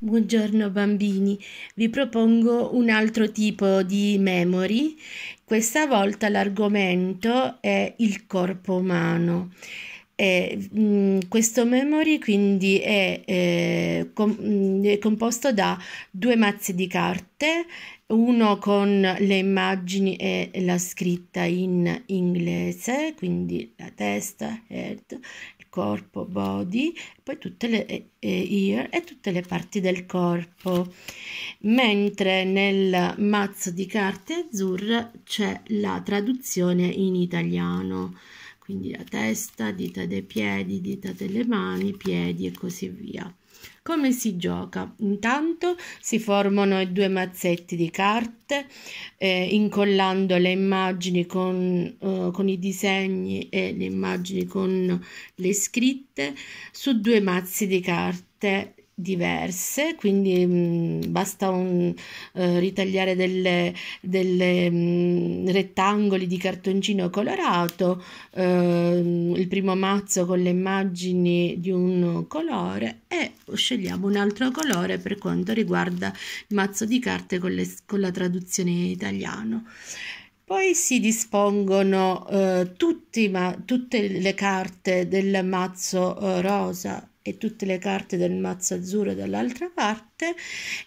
Buongiorno bambini, vi propongo un altro tipo di memory. Questa volta l'argomento è il corpo umano. E, mh, mm, questo memory quindi è, eh, com- mm, è composto da due mazzi di carte, uno con le immagini e la scritta in inglese, quindi la testa, head, corpo, body, poi tutte le eh, eh, ear e tutte le parti del corpo. Mentre nel mazzo di carte azzurre c'è la traduzione in italiano quindi la testa, dita dei piedi, dita delle mani, piedi e così via. Come si gioca? Intanto si formano i due mazzetti di carte eh, incollando le immagini con, eh, con, i disegni e le immagini con le scritte su due mazzi di carte diverse, quindi mh, basta un, uh, ritagliare delle, delle mh, rettangoli di cartoncino colorato, uh, il primo mazzo con le immagini di un colore e scegliamo un altro colore per quanto riguarda il mazzo di carte con, le, con la traduzione in italiano. Poi si dispongono eh, tutti, ma, tutte le carte del mazzo eh, rosa e tutte le carte del mazzo azzurro dall'altra parte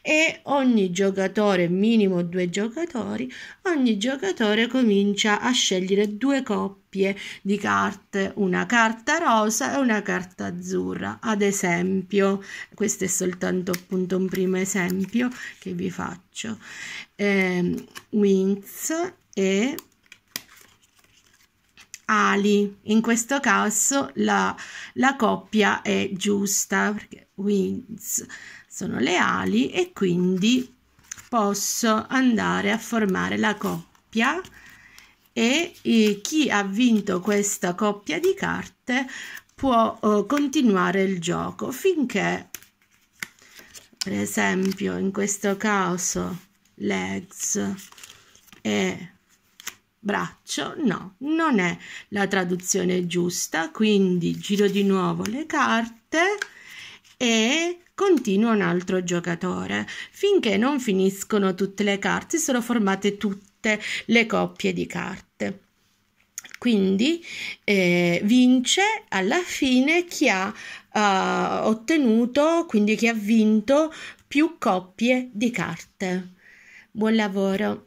e ogni giocatore, minimo due giocatori, ogni giocatore comincia a scegliere due coppie di carte, una carta rosa e una carta azzurra. Ad esempio, questo è soltanto appunto un primo esempio che vi faccio, eh, Wings e uguali. In questo caso la, la coppia è giusta perché wings sono le ali e quindi posso andare a formare la coppia e eh, chi ha vinto questa coppia di carte può eh, continuare il gioco finché per esempio in questo caso legs e braccio no, non è la traduzione giusta, quindi giro di nuovo le carte e continuo un altro giocatore finché non finiscono tutte le carte, sono formate tutte le coppie di carte. Quindi eh, vince alla fine chi ha eh, ottenuto, quindi chi ha vinto più coppie di carte. Buon lavoro!